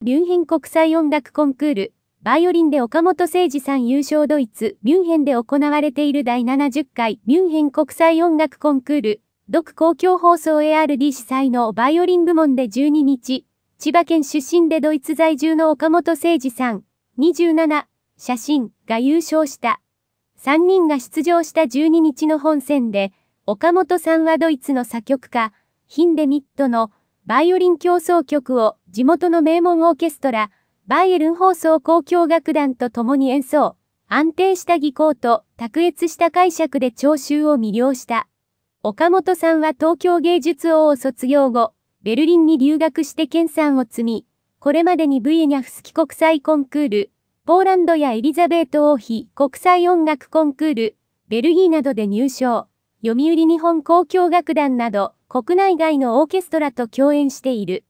ミュンヘン国際音楽コンクール、バイオリンで岡本誠二さん優勝ドイツ、ミュンヘンで行われている第70回ミュンヘン国際音楽コンクール、独公共放送 ARD 主催のバイオリン部門で12日、千葉県出身でドイツ在住の岡本誠二さん、27、写真が優勝した。3人が出場した12日の本戦で、岡本さんはドイツの作曲家、ヒンデミットのバイオリン協奏曲を地元の名門オーケストラ、バイエルン放送交響楽団と共に演奏、安定した技巧と卓越した解釈で聴衆を魅了した。岡本さんは東京芸術王を卒業後、ベルリンに留学して研鑽を積み、これまでにブイエニャフスキ国際コンクール、ポーランドやエリザベート王妃国際音楽コンクール、ベルギーなどで入賞。読売日本交響楽団など国内外のオーケストラと共演している。